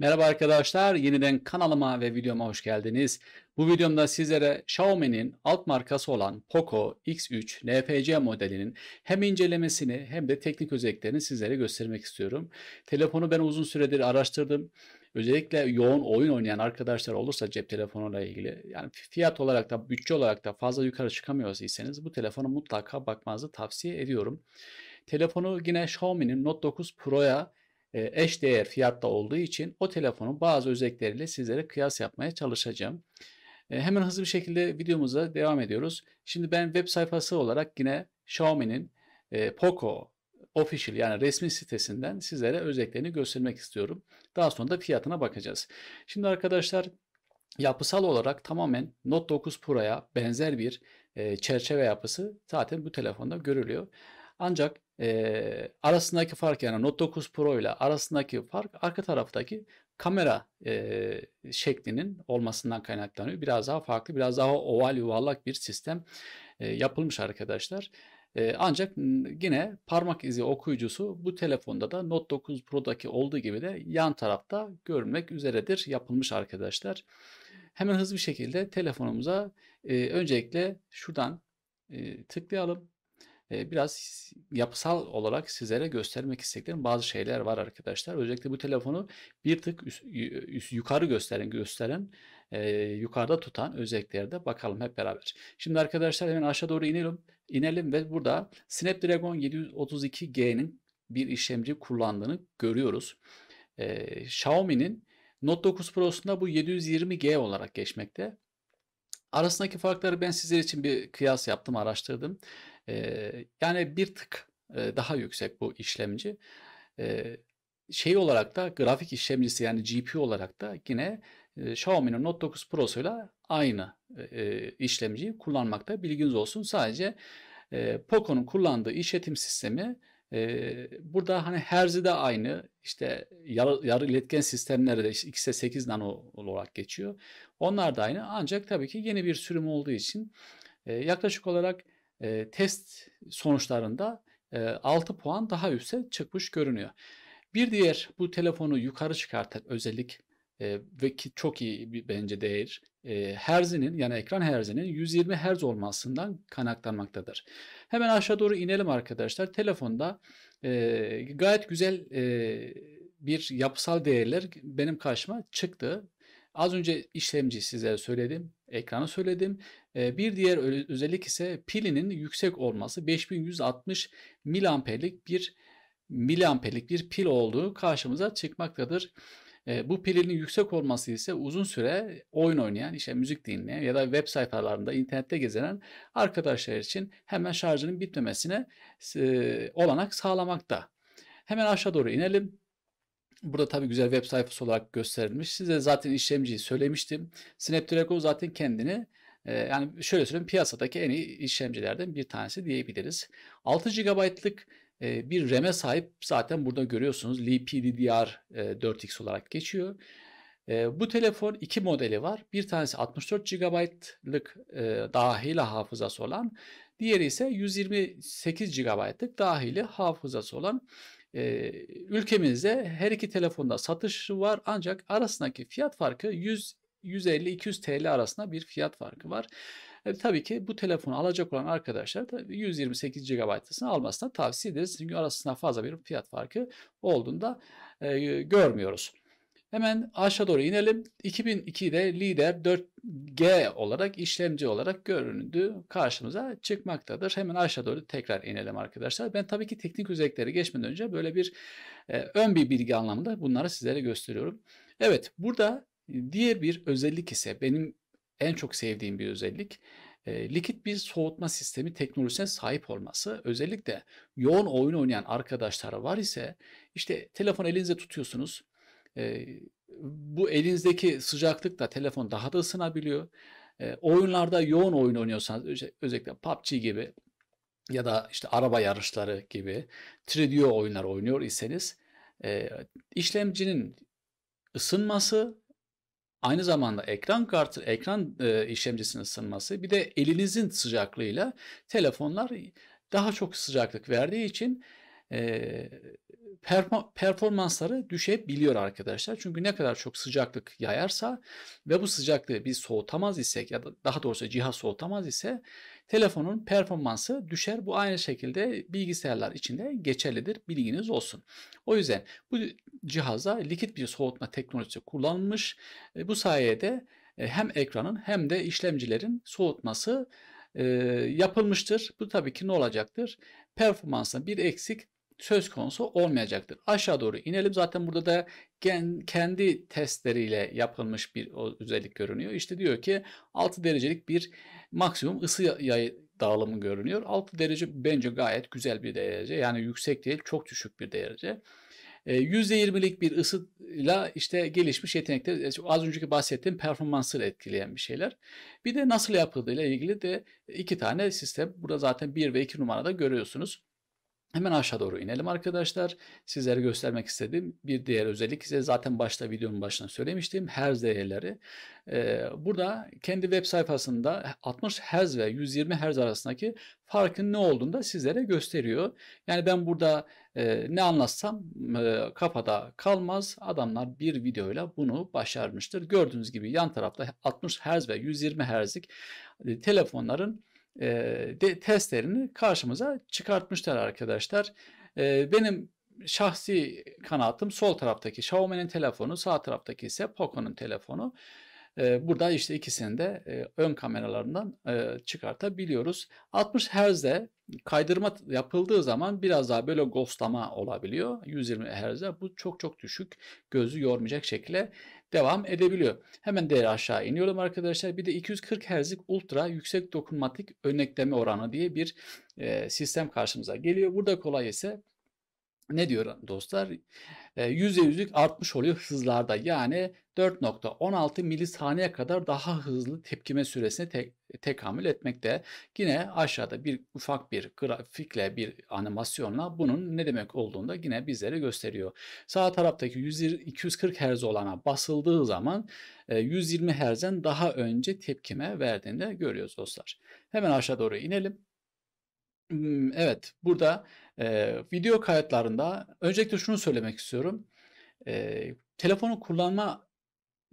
Merhaba arkadaşlar, yeniden kanalıma ve videoma hoş geldiniz. Bu videomda sizlere Xiaomi'nin alt markası olan Poco X3 NFC modelinin hem incelemesini hem de teknik özelliklerini sizlere göstermek istiyorum. Telefonu ben uzun süredir araştırdım. Özellikle yoğun oyun oynayan arkadaşlar olursa cep telefonuyla ilgili yani fiyat olarak da bütçe olarak da fazla yukarı çıkamıyorsanız bu telefonu mutlaka bakmanızı tavsiye ediyorum. Telefonu yine Xiaomi'nin Note 9 Pro'ya eş değer fiyatta olduğu için o telefonun bazı özellikleriyle sizlere kıyas yapmaya çalışacağım. Hemen hızlı bir şekilde videomuza devam ediyoruz. Şimdi ben web sayfası olarak yine Xiaomi'nin Poco official yani resmi sitesinden sizlere özelliklerini göstermek istiyorum. Daha sonra da fiyatına bakacağız. Şimdi arkadaşlar yapısal olarak tamamen Note 9 Pro'ya benzer bir çerçeve yapısı zaten bu telefonda görülüyor. Ancak e, arasındaki fark yani Note 9 Pro ile arasındaki fark arka taraftaki kamera e, şeklinin olmasından kaynaklanıyor. Biraz daha farklı, biraz daha oval yuvarlak bir sistem e, yapılmış arkadaşlar. E, ancak yine parmak izi okuyucusu bu telefonda da Note 9 Pro'daki olduğu gibi de yan tarafta görmek üzeredir yapılmış arkadaşlar. Hemen hızlı bir şekilde telefonumuza e, öncelikle şuradan e, tıklayalım biraz yapısal olarak sizlere göstermek istediklerim bazı şeyler var arkadaşlar. Özellikle bu telefonu bir tık üst, yukarı gösteren gösteren e, yukarıda tutan özelliklerde bakalım hep beraber. Şimdi arkadaşlar hemen aşağı doğru inelim. inelim ve burada Snapdragon 732G'nin bir işlemci kullandığını görüyoruz. E, Xiaomi'nin Note 9 Pro'sunda bu 720G olarak geçmekte. Arasındaki farkları ben sizler için bir kıyas yaptım, araştırdım. E, yani bir tık e, daha yüksek bu işlemci. E, şey olarak da grafik işlemcisi yani GPU olarak da yine e, Xiaomi'nin Note 9 Pro'suyla aynı e, işlemciyi kullanmakta bilginiz olsun. Sadece e, Poco'nun kullandığı işletim sistemi e, burada hani herzi de aynı işte yarı, yarı iletken sistemleri de ikisi 8 nano olarak geçiyor. Onlar da aynı ancak tabii ki yeni bir sürüm olduğu için e, yaklaşık olarak e, test sonuçlarında e, 6 puan daha üste çıkmış görünüyor. Bir diğer bu telefonu yukarı çıkartan özellik e, ve ki çok iyi bir bence değer e, herzinin yani ekran herzinin 120 herz olmasından kaynaklanmaktadır. Hemen aşağı doğru inelim arkadaşlar. Telefonda e, gayet güzel e, bir yapısal değerler benim karşıma çıktı. Az önce işlemci size söyledim ekrana söyledim. Bir diğer özellik ise pilinin yüksek olması 5160 miliamperlik bir miliamperlik bir pil olduğu karşımıza çıkmaktadır. Bu pilinin yüksek olması ise uzun süre oyun oynayan, işte müzik dinleyen ya da web sayfalarında, internette gezinen arkadaşlar için hemen şarjının bitmemesine olanak sağlamakta. Hemen aşağı doğru inelim. Burada tabii güzel web sayfası olarak gösterilmiş. Size zaten işlemciyi söylemiştim. Snapdragon zaten kendini e, yani şöyle söyleyeyim piyasadaki en iyi işlemcilerden bir tanesi diyebiliriz. 6 GB'lık e, bir RAM'e sahip zaten burada görüyorsunuz LPDDR4X e, olarak geçiyor. Bu telefon iki modeli var. Bir tanesi 64 GB'lık dahili hafızası olan, diğeri ise 128 GB'lık dahili hafızası olan e, ülkemizde her iki telefonda satış var ancak arasındaki fiyat farkı 100 150-200 TL arasında bir fiyat farkı var. E, tabii ki bu telefonu alacak olan arkadaşlar da 128 GB'sını almasına tavsiye ederiz. Çünkü arasında fazla bir fiyat farkı olduğunda e, görmüyoruz. Hemen aşağı doğru inelim. 2002'de lider 4G olarak işlemci olarak göründü karşımıza çıkmaktadır. Hemen aşağı doğru tekrar inelim arkadaşlar. Ben tabii ki teknik özellikleri geçmeden önce böyle bir e, ön bir bilgi anlamında bunları sizlere gösteriyorum. Evet burada e, diğer bir özellik ise benim en çok sevdiğim bir özellik e, likit bir soğutma sistemi teknolojisine sahip olması özellikle yoğun oyun oynayan arkadaşlar var ise işte telefon elinize tutuyorsunuz e, bu elinizdeki sıcaklıkla telefon daha da ısınabiliyor. E, oyunlarda yoğun oyun oynuyorsanız özellikle PUBG gibi ya da işte araba yarışları gibi 3D oyunlar oynuyor iseniz e, işlemcinin ısınması aynı zamanda ekran kartı ekran e, işlemcisinin ısınması bir de elinizin sıcaklığıyla telefonlar daha çok sıcaklık verdiği için e, performansları düşebiliyor arkadaşlar. Çünkü ne kadar çok sıcaklık yayarsa ve bu sıcaklığı biz soğutamaz isek ya da daha doğrusu cihaz soğutamaz ise telefonun performansı düşer. Bu aynı şekilde bilgisayarlar için de geçerlidir. Bilginiz olsun. O yüzden bu cihaza likit bir soğutma teknolojisi kullanılmış. Bu sayede hem ekranın hem de işlemcilerin soğutması yapılmıştır. Bu tabii ki ne olacaktır? Performansına bir eksik söz konusu olmayacaktır. Aşağı doğru inelim. Zaten burada da gen, kendi testleriyle yapılmış bir özellik görünüyor. İşte diyor ki 6 derecelik bir maksimum ısı yayı dağılımı görünüyor. 6 derece bence gayet güzel bir derece. Yani yüksek değil, çok düşük bir derece. %20'lik ee, bir ısıyla işte gelişmiş yetenekler e, az önceki bahsettiğim performansı etkileyen bir şeyler. Bir de nasıl yapıldığıyla ilgili de iki tane sistem. Burada zaten 1 ve 2 numarada görüyorsunuz. Hemen aşağı doğru inelim arkadaşlar. Sizlere göstermek istediğim bir diğer özellik ise zaten başta videonun başına söylemiştim. Herz değerleri. Ee, burada kendi web sayfasında 60 Hz ve 120 Hz arasındaki farkın ne olduğunu da sizlere gösteriyor. Yani ben burada e, ne anlatsam e, kafada kalmaz. Adamlar bir videoyla bunu başarmıştır. Gördüğünüz gibi yan tarafta 60 Hz ve 120 Hz'lik e, telefonların e, de, testlerini karşımıza çıkartmışlar arkadaşlar. E, benim şahsi kanatım sol taraftaki Xiaomi'nin telefonu, sağ taraftaki ise Poco'nun telefonu. E, burada işte ikisini de e, ön kameralarından e, çıkartabiliyoruz. 60 Hz'de kaydırma yapıldığı zaman biraz daha böyle ghostlama olabiliyor. 120 Hz'de bu çok çok düşük gözü yormayacak şekilde devam edebiliyor. Hemen değeri aşağı iniyorum arkadaşlar. Bir de 240 Hz'lik ultra yüksek dokunmatik örnekleme oranı diye bir e, sistem karşımıza geliyor. Burada kolay ise ne diyor dostlar? %100'lük artmış oluyor hızlarda. Yani 4.16 milisaniye kadar daha hızlı tepkime süresine te tekamül etmekte. Yine aşağıda bir ufak bir grafikle bir animasyonla bunun ne demek olduğunu da yine bizlere gösteriyor. Sağ taraftaki 100, 240 Hz olana basıldığı zaman 120 Hz'den daha önce tepkime verdiğini de görüyoruz dostlar. Hemen aşağı doğru inelim. Evet, burada e, video kayıtlarında öncelikle şunu söylemek istiyorum. E, telefonu kullanma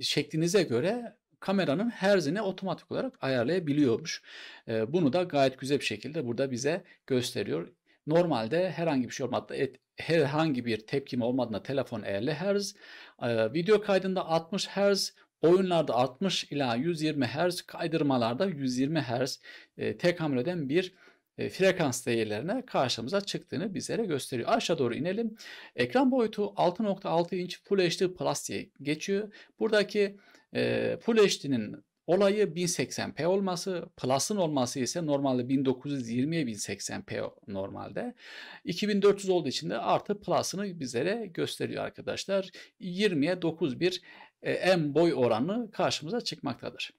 şeklinize göre kameranın herzini otomatik olarak ayarlayabiliyormuş. E, bunu da gayet güzel bir şekilde burada bize gösteriyor. Normalde herhangi bir şey olmadı. Et, herhangi bir tepkim olmadığında telefon 50 Hz, e, video kaydında 60 Hz, oyunlarda 60 ila 120 Hz, kaydırmalarda 120 Hz e, tek hamleden bir e, frekans değerlerine karşımıza çıktığını bizlere gösteriyor. Aşağı doğru inelim. Ekran boyutu 6.6 inç Full HD Plus diye geçiyor. Buradaki e, Full HD'nin olayı 1080p olması, Plus'ın olması ise normalde 1920'ye 1080p normalde. 2400 olduğu için de artı Plus'ını bizlere gösteriyor arkadaşlar. 20'ye 9 en boy oranı karşımıza çıkmaktadır.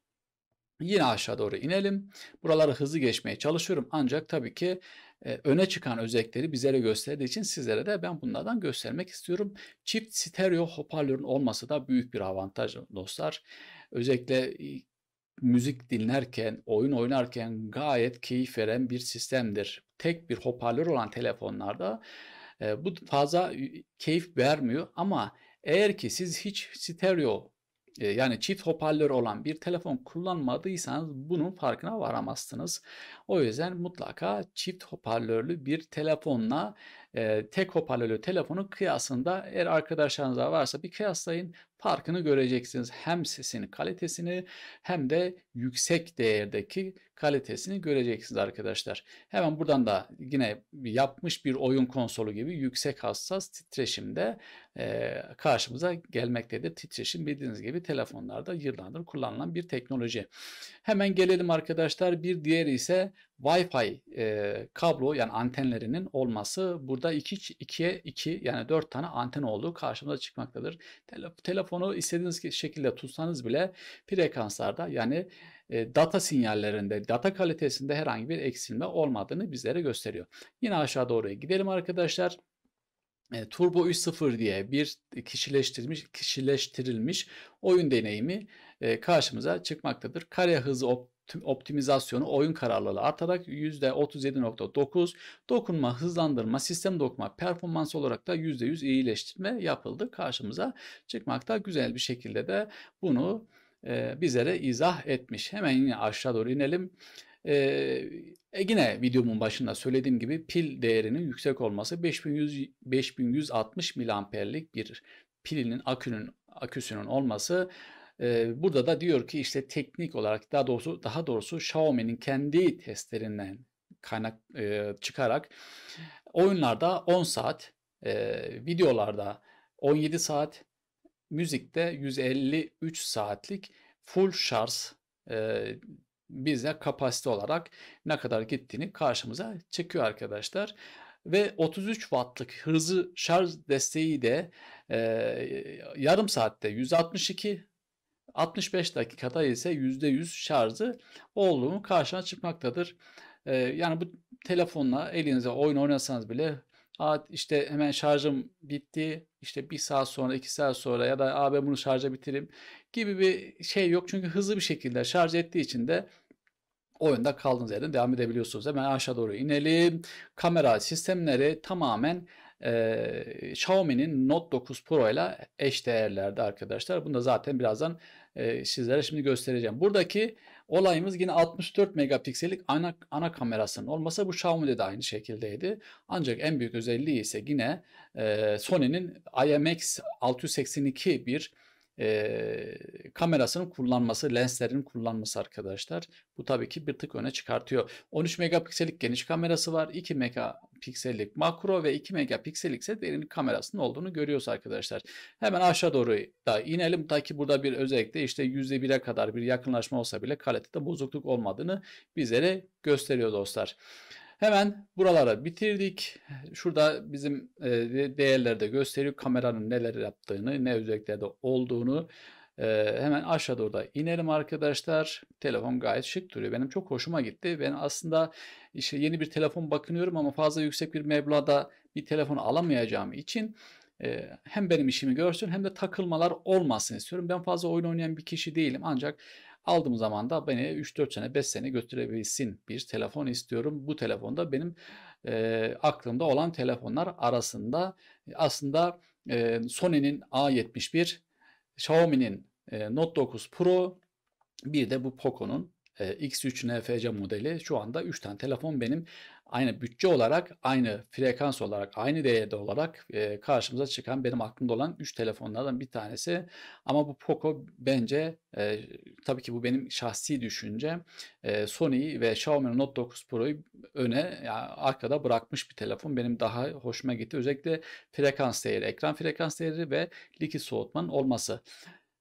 Yine aşağı doğru inelim. Buraları hızlı geçmeye çalışıyorum. Ancak tabii ki e, öne çıkan özellikleri bizlere gösterdiği için sizlere de ben bunlardan göstermek istiyorum. Çift stereo hoparlörün olması da büyük bir avantaj dostlar. Özellikle e, müzik dinlerken, oyun oynarken gayet keyif veren bir sistemdir. Tek bir hoparlör olan telefonlarda e, bu fazla keyif vermiyor ama eğer ki siz hiç stereo ee, yani çift hoparlör olan bir telefon kullanmadıysanız bunun farkına varamazsınız. O yüzden mutlaka çift hoparlörlü bir telefonla e, tek hoparlörlü telefonun kıyasında eğer arkadaşlarınız varsa bir kıyaslayın farkını göreceksiniz. Hem sesin kalitesini hem de yüksek değerdeki kalitesini göreceksiniz arkadaşlar. Hemen buradan da yine yapmış bir oyun konsolu gibi yüksek hassas titreşimde karşımıza gelmektedir. Titreşim bildiğiniz gibi telefonlarda yıllardır kullanılan bir teknoloji. Hemen gelelim arkadaşlar. Bir diğeri ise Wi-Fi e, kablo yani antenlerinin olması. Burada 2 iki, ikiye 2 yani 4 tane anten olduğu karşımıza çıkmaktadır. Tele, telefonu istediğiniz şekilde tutsanız bile frekanslarda yani e, data sinyallerinde, data kalitesinde herhangi bir eksilme olmadığını bizlere gösteriyor. Yine aşağı doğru gidelim arkadaşlar e, Turbo 3.0 diye bir kişileştirilmiş kişileştirilmiş oyun deneyimi e, karşımıza çıkmaktadır. Kare hızı op optimizasyonu oyun kararlılığı artarak %37.9 dokunma hızlandırma sistem dokunma performans olarak da %100 iyileştirme yapıldı. Karşımıza çıkmakta güzel bir şekilde de bunu e, bizlere izah etmiş. Hemen yine aşağı doğru inelim. Ee, yine videomun başında söylediğim gibi pil değerinin yüksek olması 5100, 5160 miliamperlik bir pilinin akünün aküsünün olması e, burada da diyor ki işte teknik olarak daha doğrusu daha doğrusu Xiaomi'nin kendi testlerinden kaynak e, çıkarak oyunlarda 10 saat, e, videolarda 17 saat, müzikte 153 saatlik full şarj e, bize kapasite olarak ne kadar gittiğini karşımıza çekiyor arkadaşlar. Ve 33 wattlık hızlı şarj desteği de e, yarım saatte 162 65 dakikada ise %100 şarjı olduğunu karşına çıkmaktadır. E, yani bu telefonla elinize oyun oynasanız bile işte hemen şarjım bitti İşte bir saat sonra iki saat sonra ya da abi bunu şarja bitireyim gibi bir şey yok. Çünkü hızlı bir şekilde şarj ettiği için de oyunda kaldığınız yerden devam edebiliyorsunuz. Hemen aşağı doğru inelim. Kamera sistemleri tamamen e, Xiaomi'nin Note 9 Pro ile eş arkadaşlar. Bunu da zaten birazdan e, sizlere şimdi göstereceğim. Buradaki Olayımız yine 64 megapiksellik ana, ana kamerasının olması. Bu Xiaomi'de de aynı şekildeydi. Ancak en büyük özelliği ise yine e, Sony'nin IMX 682 bir e, kamerasının kullanması, lenslerin kullanması arkadaşlar. Bu tabii ki bir tık öne çıkartıyor. 13 megapiksellik geniş kamerası var. 2 mega megapiksellik makro ve 2 megapiksellik ise derinlik kamerasının olduğunu görüyoruz arkadaşlar. Hemen aşağı doğru da inelim. Ta ki burada bir özellikle işte %1'e kadar bir yakınlaşma olsa bile kalitede bozukluk olmadığını bizlere gösteriyor dostlar. Hemen buralara bitirdik. Şurada bizim değerlerde gösteriyor kameranın neler yaptığını, ne özelliklerde olduğunu. Ee, hemen aşağı doğru da inelim arkadaşlar. Telefon gayet şık duruyor. Benim çok hoşuma gitti. Ben aslında işte yeni bir telefon bakınıyorum ama fazla yüksek bir meblağda bir telefon alamayacağım için e, hem benim işimi görsün hem de takılmalar olmasın istiyorum. Ben fazla oyun oynayan bir kişi değilim ancak aldığım zaman da beni 3-4 sene 5 sene götürebilsin bir telefon istiyorum. Bu telefonda benim e, aklımda olan telefonlar arasında e, aslında e, Sony'nin A71 Xiaomi'nin e, Note 9 Pro bir de bu Poco'nun e, X3 NFC modeli şu anda 3 tane telefon benim aynı bütçe olarak, aynı frekans olarak, aynı değerde olarak e, karşımıza çıkan benim aklımda olan 3 telefonlardan bir tanesi. Ama bu Poco bence e, tabii ki bu benim şahsi düşünce, Sony ve Xiaomi Note 9 Pro'yu öne yani arkada bırakmış bir telefon. Benim daha hoşuma gitti. Özellikle frekans değeri, ekran frekans değeri ve likit soğutmanın olması.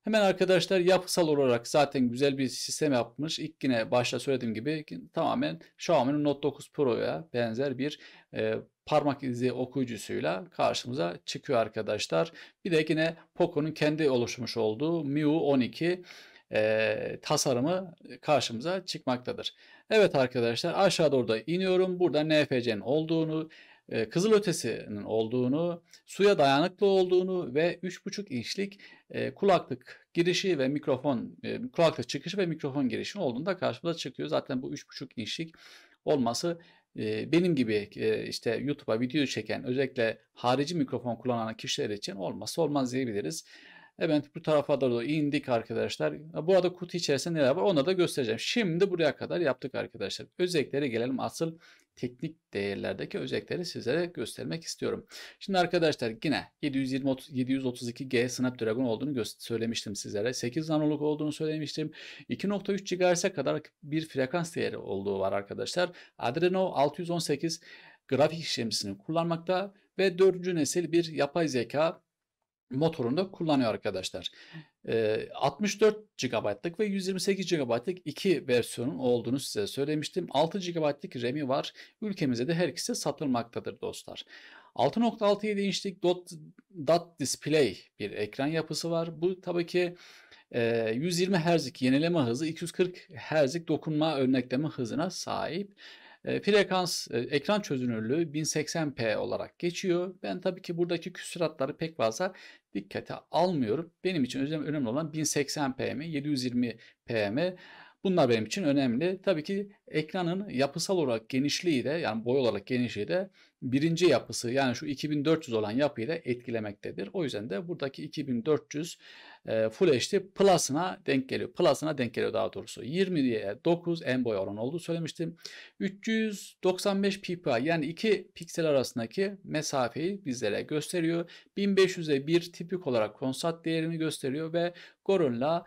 Hemen arkadaşlar yapısal olarak zaten güzel bir sistem yapmış. İlk yine başta söylediğim gibi tamamen Xiaomi'nin Note 9 Pro'ya benzer bir e, parmak izi okuyucusuyla karşımıza çıkıyor arkadaşlar. Bir de yine Poco'nun kendi oluşmuş olduğu MIU 12 e, tasarımı karşımıza çıkmaktadır. Evet arkadaşlar aşağı doğru da iniyorum. Burada NFC'nin olduğunu, Kızıl ötesinin olduğunu, suya dayanıklı olduğunu ve 3,5 inçlik kulaklık girişi ve mikrofon, kulaklık çıkışı ve mikrofon girişi olduğunda karşımıza çıkıyor. Zaten bu 3,5 inçlik olması benim gibi işte YouTube'a video çeken özellikle harici mikrofon kullanan kişiler için olmazsa olmaz diyebiliriz. Evet bu tarafa doğru indik arkadaşlar. Bu arada kutu içerisinde neler var Onu da göstereceğim. Şimdi buraya kadar yaptık arkadaşlar. Özelliklere gelelim asıl teknik değerlerdeki özellikleri sizlere göstermek istiyorum. Şimdi arkadaşlar yine 720 732G Snapdragon olduğunu söylemiştim sizlere. 8 nanolog olduğunu söylemiştim. 2.3 GHz'e kadar bir frekans değeri olduğu var arkadaşlar. Adreno 618 grafik işlemcisini kullanmakta ve 4. nesil bir yapay zeka motorunda kullanıyor arkadaşlar. 64 GB'lık ve 128 GB'lık iki versiyonun olduğunu size söylemiştim. 6 GB'lık RAM'i var. Ülkemizde de her ikisi satılmaktadır dostlar. 6.67 inçlik dot, dot display bir ekran yapısı var. Bu tabii ki 120 Hz'lik yenileme hızı, 240 Hz'lik dokunma örnekleme hızına sahip. Ee, frekans e, ekran çözünürlüğü 1080p olarak geçiyor. Ben tabii ki buradaki küsuratları pek fazla dikkate almıyorum. Benim için önemli olan 1080p mi 720p mi Bunlar benim için önemli. Tabii ki ekranın yapısal olarak genişliği de yani boy olarak genişliği de birinci yapısı yani şu 2400 olan yapıyı da etkilemektedir. O yüzden de buradaki 2400 e, Full HD Plus'ına denk geliyor. Plus'ına denk geliyor daha doğrusu. 20'ye 9 en boy oranı olduğu söylemiştim. 395 ppi yani 2 piksel arasındaki mesafeyi bizlere gösteriyor. 1500'e 1 tipik olarak konsant değerini gösteriyor ve Gorilla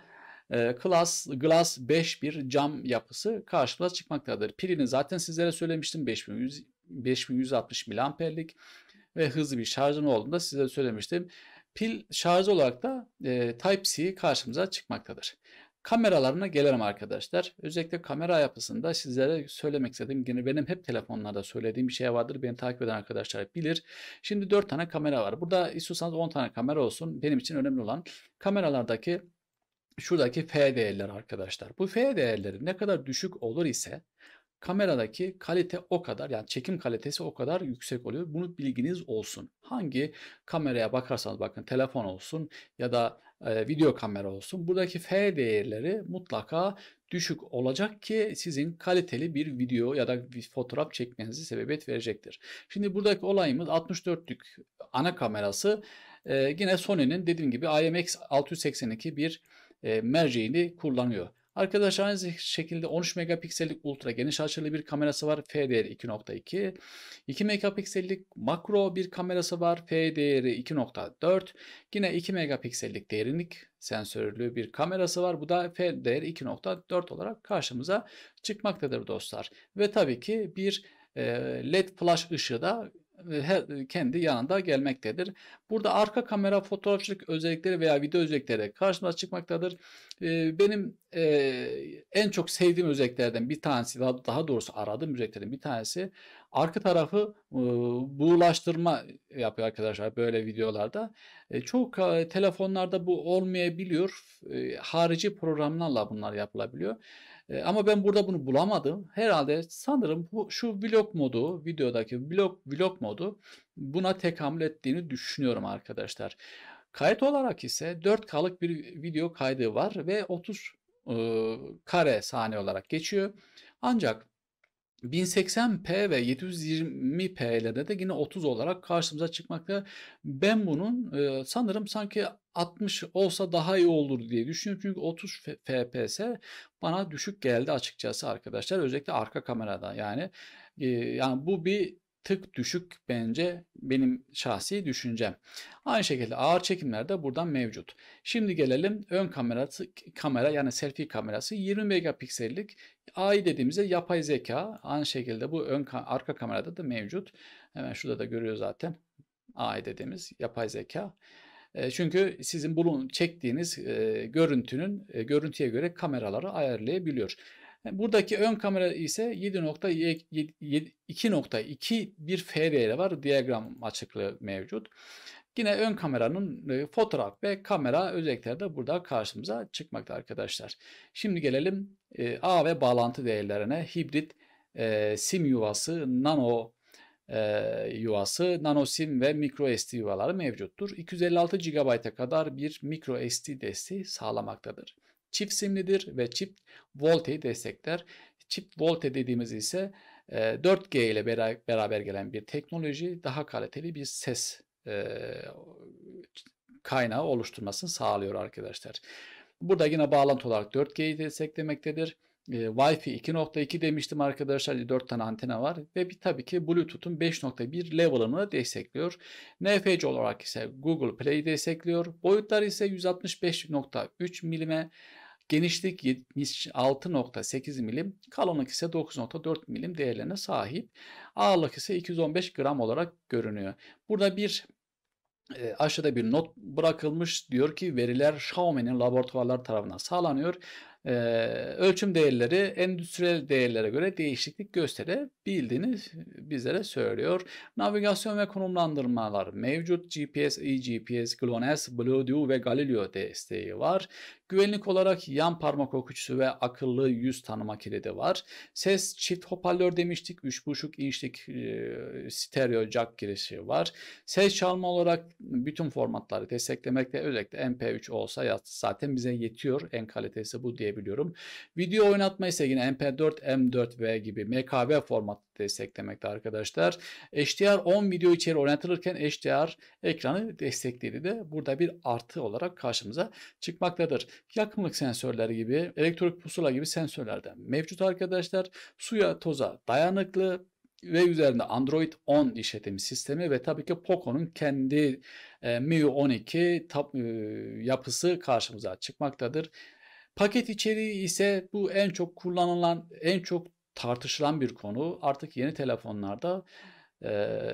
e, Glass, Glass 5 bir cam yapısı karşımıza çıkmaktadır. Pilini zaten sizlere söylemiştim 5100, 5160 miliamperlik ve hızlı bir şarjın olduğunu da size söylemiştim. Pil şarj olarak da e, Type-C karşımıza çıkmaktadır. Kameralarına gelelim arkadaşlar. Özellikle kamera yapısında sizlere söylemek istedim. Yine benim hep telefonlarda söylediğim bir şey vardır. Beni takip eden arkadaşlar bilir. Şimdi 4 tane kamera var. Burada istiyorsanız 10 tane kamera olsun. Benim için önemli olan kameralardaki şuradaki F değerler arkadaşlar. Bu F değerleri ne kadar düşük olur ise kameradaki kalite o kadar yani çekim kalitesi o kadar yüksek oluyor. Bunu bilginiz olsun. Hangi kameraya bakarsanız bakın telefon olsun ya da e, video kamera olsun. Buradaki F değerleri mutlaka düşük olacak ki sizin kaliteli bir video ya da bir fotoğraf çekmenizi sebebiyet verecektir. Şimdi buradaki olayımız 64'lük ana kamerası e, yine Sony'nin dediğim gibi IMX 682 bir e, merceğini kullanıyor. Arkadaşlar aynı şekilde 13 megapiksellik ultra geniş açılı bir kamerası var. F değeri 2.2. 2 megapiksellik makro bir kamerası var. F değeri 2.4. Yine 2 megapiksellik derinlik sensörlü bir kamerası var. Bu da F değeri 2.4 olarak karşımıza çıkmaktadır dostlar. Ve tabii ki bir e, LED flash ışığı da e, kendi yanında gelmektedir. Burada arka kamera fotoğrafçılık özellikleri veya video özellikleri karşımıza çıkmaktadır. E, benim e, en çok sevdiğim özelliklerden bir tanesi daha, doğrusu aradığım özelliklerden bir tanesi arka tarafı e, buğulaştırma yapıyor arkadaşlar böyle videolarda. çok telefonlarda bu olmayabiliyor. harici programlarla bunlar yapılabiliyor. Ee, ama ben burada bunu bulamadım. Herhalde sanırım bu, şu vlog modu, videodaki vlog, vlog modu buna tekamül ettiğini düşünüyorum arkadaşlar. Kayıt olarak ise 4K'lık bir video kaydı var ve 30 e, kare saniye olarak geçiyor. Ancak 1080p ve 720p ile de, de yine 30 olarak karşımıza çıkmakta. Ben bunun e, sanırım sanki 60 olsa daha iyi olur diye düşünüyorum. Çünkü 30 FPS bana düşük geldi açıkçası arkadaşlar. Özellikle arka kamerada yani. E, yani bu bir tık düşük bence benim şahsi düşüncem. Aynı şekilde ağır çekimler de buradan mevcut. Şimdi gelelim ön kamerası kamera yani selfie kamerası 20 megapiksellik AI dediğimizde yapay zeka aynı şekilde bu ön arka kamerada da mevcut. Hemen şurada da görüyor zaten AI dediğimiz yapay zeka. E, çünkü sizin bulun çektiğiniz e, görüntünün e, görüntüye göre kameraları ayarlayabiliyor. Buradaki ön kamera ise 7.2.2 bir f değeri var. Diyagram açıklığı mevcut. Yine ön kameranın e, fotoğraf ve kamera özellikleri de burada karşımıza çıkmakta arkadaşlar. Şimdi gelelim e, ağ ve bağlantı değerlerine. Hibrit e, sim yuvası, nano yuvası, nano sim ve SD yuvaları mevcuttur. 256 GB'a kadar bir SD desteği sağlamaktadır çift simlidir ve çift voltayı destekler. Çift volte dediğimiz ise 4G e, ile beraber gelen bir teknoloji daha kaliteli bir ses e, kaynağı oluşturmasını sağlıyor arkadaşlar. Burada yine bağlantı olarak 4G'yi desteklemektedir. E, Wi-Fi 2.2 demiştim arkadaşlar. 4 tane antena var ve bir, tabii ki Bluetooth'un 5.1 level'ını destekliyor. NFC olarak ise Google Play destekliyor. Boyutlar ise 165.3 milime, Genişlik 76.8 milim, kalınlık ise 9.4 milim değerlerine sahip. Ağırlık ise 215 gram olarak görünüyor. Burada bir e, aşağıda bir not bırakılmış diyor ki veriler Xiaomi'nin laboratuvarlar tarafından sağlanıyor. E, ölçüm değerleri endüstriyel değerlere göre değişiklik gösterebildiğini bizlere söylüyor. Navigasyon ve konumlandırmalar mevcut. GPS, eGPS, GLONASS, BlueDew ve Galileo desteği var. Güvenlik olarak yan parmak okuyucusu ve akıllı yüz tanıma kilidi var. Ses çift hoparlör demiştik. 3.5 inçlik e, stereo jack girişi var. Ses çalma olarak bütün formatları desteklemekte özellikle MP3 olsa ya zaten bize yetiyor. En kalitesi bu diyebiliyorum. Video oynatma ise yine MP4, M4V gibi MKV format desteklemekte arkadaşlar. HDR 10 video içeri oynatılırken HDR ekranı desteklediği de burada bir artı olarak karşımıza çıkmaktadır. Yakınlık sensörleri gibi, elektronik pusula gibi sensörlerden mevcut arkadaşlar. Suya, toza dayanıklı, ve üzerinde Android 10 işletim sistemi ve tabii ki Poco'nun kendi e, MIUI 12 tap, e, yapısı karşımıza çıkmaktadır. Paket içeriği ise bu en çok kullanılan, en çok tartışılan bir konu. Artık yeni telefonlarda e,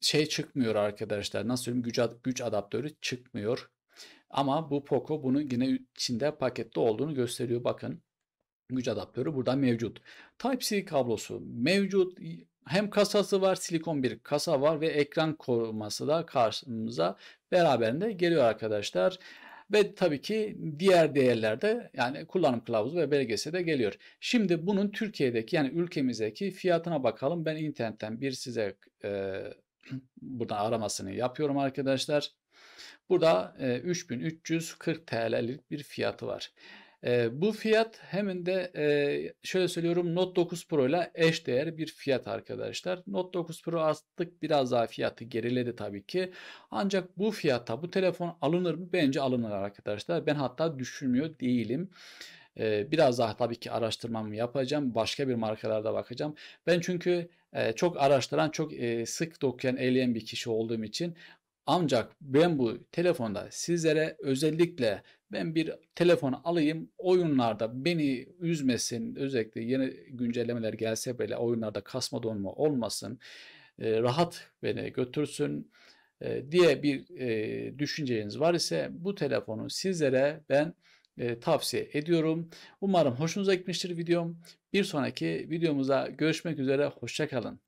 şey çıkmıyor arkadaşlar. Nasıl söyleyeyim güç, güç adaptörü çıkmıyor. Ama bu Poco bunu yine içinde pakette olduğunu gösteriyor. Bakın güç adaptörü burada mevcut. Type-C kablosu mevcut. Hem kasası var silikon bir kasa var ve ekran koruması da karşımıza beraberinde geliyor arkadaşlar. Ve tabii ki diğer değerlerde yani kullanım kılavuzu ve belgesi de geliyor. Şimdi bunun Türkiye'deki yani ülkemizdeki fiyatına bakalım. Ben internetten bir size e, buradan aramasını yapıyorum arkadaşlar. Burada e, 3340 TL'lik bir fiyatı var. E, bu fiyat hemen de e, şöyle söylüyorum Note 9 Pro ile eş değer bir fiyat arkadaşlar. Note 9 Pro astık biraz daha fiyatı geriledi tabii ki. Ancak bu fiyata bu telefon alınır mı? Bence alınır arkadaşlar. Ben hatta düşünmüyor değilim. E, biraz daha tabii ki araştırmamı yapacağım. Başka bir markalarda bakacağım. Ben çünkü e, çok araştıran, çok e, sık dokuyan, eğleyen bir kişi olduğum için ancak ben bu telefonda sizlere özellikle ben bir telefonu alayım oyunlarda beni üzmesin özellikle yeni güncellemeler gelse bile oyunlarda kasma donma olmasın e, rahat beni götürsün e, diye bir e, düşünceniz var ise bu telefonu sizlere ben e, tavsiye ediyorum. Umarım hoşunuza gitmiştir videom. Bir sonraki videomuzda görüşmek üzere. Hoşçakalın.